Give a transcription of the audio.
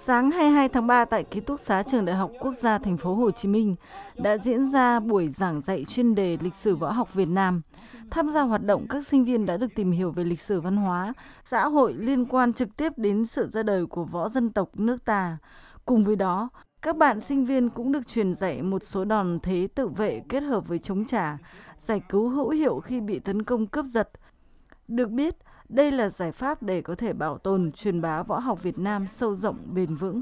Sáng 22 tháng 3 tại ký túc xá Trường Đại học Quốc gia Thành phố Hồ Chí Minh đã diễn ra buổi giảng dạy chuyên đề lịch sử võ học Việt Nam. Tham gia hoạt động, các sinh viên đã được tìm hiểu về lịch sử văn hóa, xã hội liên quan trực tiếp đến sự ra đời của võ dân tộc nước ta. Cùng với đó, các bạn sinh viên cũng được truyền dạy một số đòn thế tự vệ kết hợp với chống trả, giải cứu hữu hiệu khi bị tấn công cướp giật, được biết, đây là giải pháp để có thể bảo tồn, truyền bá võ học Việt Nam sâu rộng, bền vững.